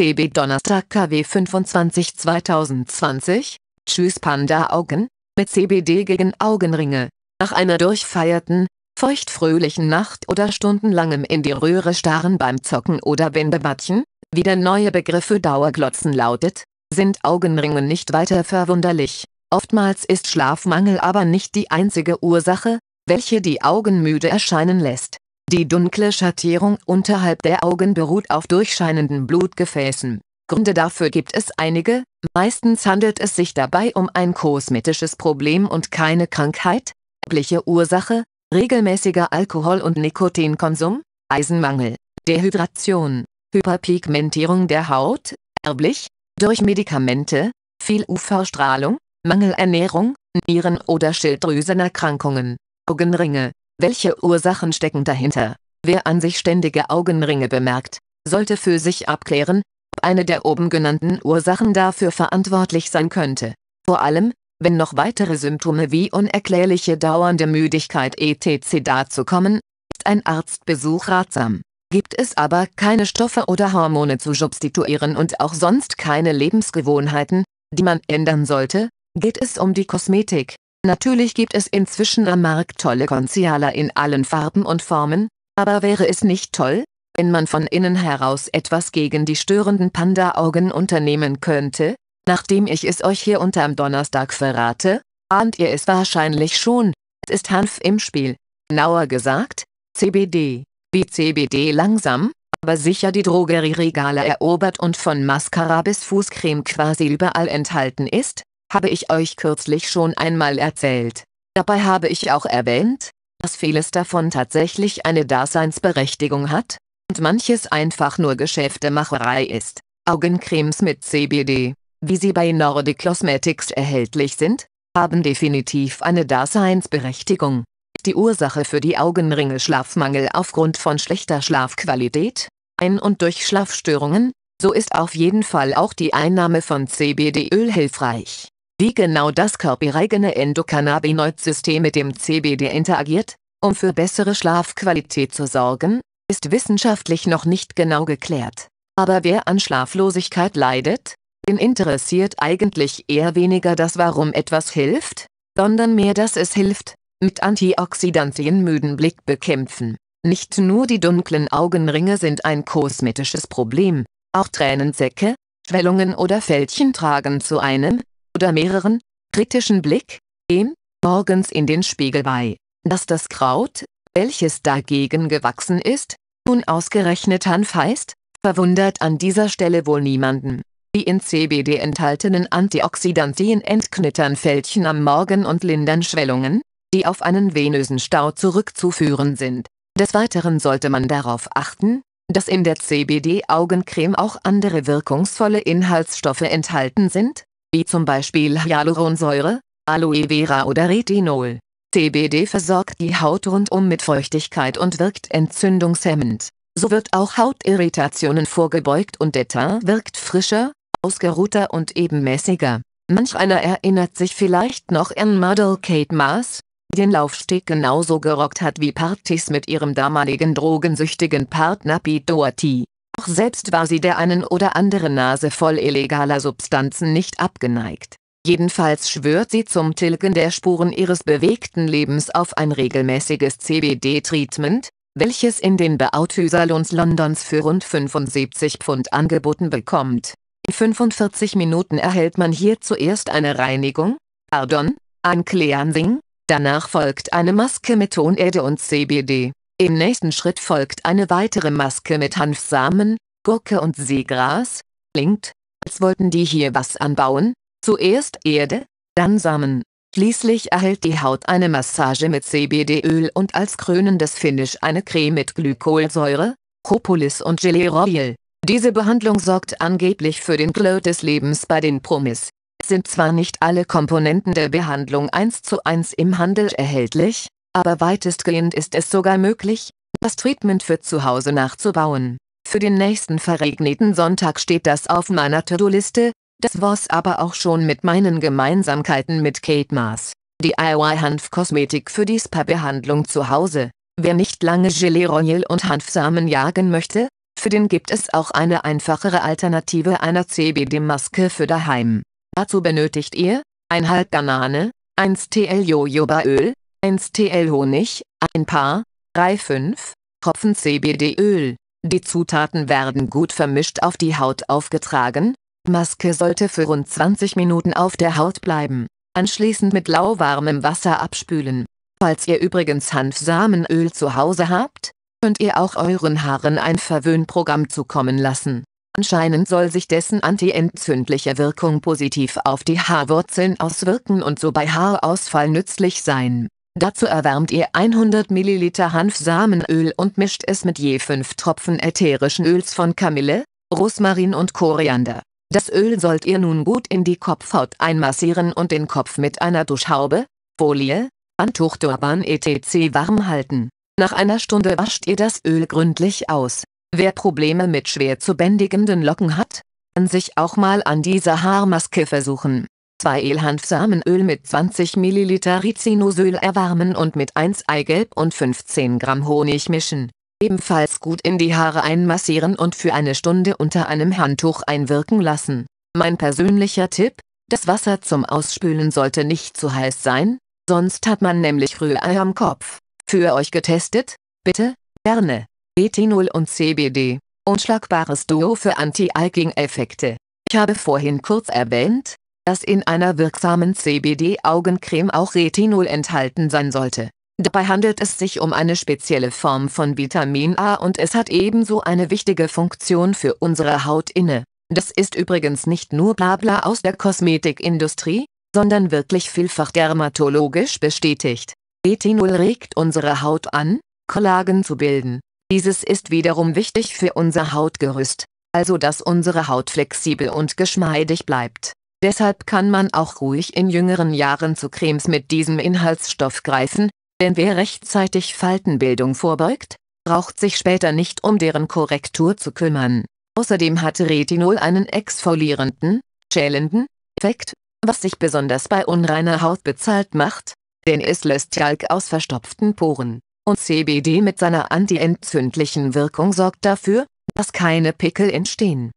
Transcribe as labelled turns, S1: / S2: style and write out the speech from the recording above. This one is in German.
S1: CB Donnerstag KW 25 2020, Tschüss Panda Augen, mit CBD gegen Augenringe. Nach einer durchfeierten, feuchtfröhlichen Nacht oder stundenlangem in die Röhre starren beim Zocken oder Bändebadchen, wie der neue Begriff für Dauerglotzen lautet, sind Augenringe nicht weiter verwunderlich. Oftmals ist Schlafmangel aber nicht die einzige Ursache, welche die Augen müde erscheinen lässt. Die dunkle Schattierung unterhalb der Augen beruht auf durchscheinenden Blutgefäßen. Gründe dafür gibt es einige, meistens handelt es sich dabei um ein kosmetisches Problem und keine Krankheit. Übliche Ursache, regelmäßiger Alkohol- und Nikotinkonsum, Eisenmangel, Dehydration, Hyperpigmentierung der Haut, erblich, durch Medikamente, viel UV-Strahlung, Mangelernährung, Nieren- oder Schilddrüsenerkrankungen, Augenringe, welche Ursachen stecken dahinter? Wer an sich ständige Augenringe bemerkt, sollte für sich abklären, ob eine der oben genannten Ursachen dafür verantwortlich sein könnte. Vor allem, wenn noch weitere Symptome wie unerklärliche dauernde Müdigkeit etc. dazu kommen, ist ein Arztbesuch ratsam. Gibt es aber keine Stoffe oder Hormone zu substituieren und auch sonst keine Lebensgewohnheiten, die man ändern sollte, geht es um die Kosmetik, Natürlich gibt es inzwischen am Markt tolle Concealer in allen Farben und Formen, aber wäre es nicht toll, wenn man von innen heraus etwas gegen die störenden Panda-Augen unternehmen könnte? Nachdem ich es euch hier unterm Donnerstag verrate, ahnt ihr es wahrscheinlich schon, es ist Hanf im Spiel. Genauer gesagt, CBD. Wie CBD langsam, aber sicher die Drogerieregale erobert und von Mascara bis Fußcreme quasi überall enthalten ist, habe ich euch kürzlich schon einmal erzählt. Dabei habe ich auch erwähnt, dass vieles davon tatsächlich eine Daseinsberechtigung hat, und manches einfach nur Geschäftemacherei ist. Augencremes mit CBD, wie sie bei Nordic Cosmetics erhältlich sind, haben definitiv eine Daseinsberechtigung. Die Ursache für die Augenringe Schlafmangel aufgrund von schlechter Schlafqualität, ein- und durch Schlafstörungen, so ist auf jeden Fall auch die Einnahme von CBD-Öl hilfreich wie genau das körpereigene Endokannabinoid-System mit dem CBD interagiert, um für bessere Schlafqualität zu sorgen, ist wissenschaftlich noch nicht genau geklärt. Aber wer an Schlaflosigkeit leidet, den interessiert eigentlich eher weniger das Warum etwas hilft, sondern mehr, dass es hilft, mit Antioxidantien müden Blick bekämpfen. Nicht nur die dunklen Augenringe sind ein kosmetisches Problem, auch Tränensäcke, Schwellungen oder Fältchen tragen zu einem, oder mehreren, kritischen Blick, dem, morgens in den Spiegel bei, dass das Kraut, welches dagegen gewachsen ist, nun ausgerechnet Hanf heißt, verwundert an dieser Stelle wohl niemanden. Die in CBD enthaltenen Antioxidantien entknittern Fältchen am Morgen und lindern Schwellungen, die auf einen venösen Stau zurückzuführen sind. Des Weiteren sollte man darauf achten, dass in der CBD-Augencreme auch andere wirkungsvolle Inhaltsstoffe enthalten sind, wie zum Beispiel Hyaluronsäure, Aloe Vera oder Retinol. CBD versorgt die Haut rundum mit Feuchtigkeit und wirkt entzündungshemmend. So wird auch Hautirritationen vorgebeugt und der Teint wirkt frischer, ausgeruhter und ebenmäßiger. Manch einer erinnert sich vielleicht noch an Model Kate Mars, den Laufsteg genauso gerockt hat wie Partys mit ihrem damaligen drogensüchtigen Partner Pete Doherty. Doch selbst war sie der einen oder anderen Nase voll illegaler Substanzen nicht abgeneigt. Jedenfalls schwört sie zum Tilgen der Spuren ihres bewegten Lebens auf ein regelmäßiges CBD-Treatment, welches in den Beauty-Salons Londons für rund 75 Pfund angeboten bekommt. In 45 Minuten erhält man hier zuerst eine Reinigung, Pardon, ein Cleansing, danach folgt eine Maske mit Tonerde und CBD. Im nächsten Schritt folgt eine weitere Maske mit Hanfsamen, Gurke und Seegras, klingt, als wollten die hier was anbauen, zuerst Erde, dann Samen. Schließlich erhält die Haut eine Massage mit CBD-Öl und als krönendes Finish eine Creme mit Glykolsäure, Propolis und Gelee Royal. Diese Behandlung sorgt angeblich für den Glow des Lebens bei den Promis. sind zwar nicht alle Komponenten der Behandlung eins zu eins im Handel erhältlich, aber weitestgehend ist es sogar möglich, das Treatment für zu Hause nachzubauen. Für den nächsten verregneten Sonntag steht das auf meiner To-Do-Liste, das war's aber auch schon mit meinen Gemeinsamkeiten mit Kate Mars. DIY-Hanfkosmetik für die Spa-Behandlung zu Hause. Wer nicht lange Gelee Royal und Hanfsamen jagen möchte, für den gibt es auch eine einfachere Alternative einer CBD-Maske für daheim. Dazu benötigt ihr halb Banane, 1 TL Jojobaöl, 1 TL Honig, ein paar, 3-5 Tropfen CBD-Öl. Die Zutaten werden gut vermischt auf die Haut aufgetragen. Maske sollte für rund 20 Minuten auf der Haut bleiben. Anschließend mit lauwarmem Wasser abspülen. Falls ihr übrigens Hanfsamenöl zu Hause habt, könnt ihr auch euren Haaren ein Verwöhnprogramm zukommen lassen. Anscheinend soll sich dessen antientzündliche Wirkung positiv auf die Haarwurzeln auswirken und so bei Haarausfall nützlich sein. Dazu erwärmt ihr 100 ml Hanfsamenöl und mischt es mit je 5 Tropfen ätherischen Öls von Kamille, Rosmarin und Koriander. Das Öl sollt ihr nun gut in die Kopfhaut einmassieren und den Kopf mit einer Duschhaube, Folie, Handtuch, etc. warm halten. Nach einer Stunde wascht ihr das Öl gründlich aus. Wer Probleme mit schwer zu bändigenden Locken hat, kann sich auch mal an dieser Haarmaske versuchen. 2 Elhanfsamenöl mit 20 ml Rizinosöl erwarmen und mit 1 Eigelb und 15 Gramm Honig mischen. Ebenfalls gut in die Haare einmassieren und für eine Stunde unter einem Handtuch einwirken lassen. Mein persönlicher Tipp, das Wasser zum Ausspülen sollte nicht zu heiß sein, sonst hat man nämlich Rührei am Kopf. Für euch getestet, bitte, gerne, Ethanol und CBD, unschlagbares Duo für Anti-Alking-Effekte. Ich habe vorhin kurz erwähnt, dass in einer wirksamen CBD-Augencreme auch Retinol enthalten sein sollte. Dabei handelt es sich um eine spezielle Form von Vitamin A und es hat ebenso eine wichtige Funktion für unsere Haut inne. Das ist übrigens nicht nur Blabla aus der Kosmetikindustrie, sondern wirklich vielfach dermatologisch bestätigt. Retinol regt unsere Haut an, Kollagen zu bilden. Dieses ist wiederum wichtig für unser Hautgerüst, also dass unsere Haut flexibel und geschmeidig bleibt. Deshalb kann man auch ruhig in jüngeren Jahren zu Cremes mit diesem Inhaltsstoff greifen, denn wer rechtzeitig Faltenbildung vorbeugt, braucht sich später nicht um deren Korrektur zu kümmern. Außerdem hat Retinol einen exfolierenden, schälenden Effekt, was sich besonders bei unreiner Haut bezahlt macht, denn es löst Talg aus verstopften Poren. Und CBD mit seiner antientzündlichen Wirkung sorgt dafür, dass keine Pickel entstehen.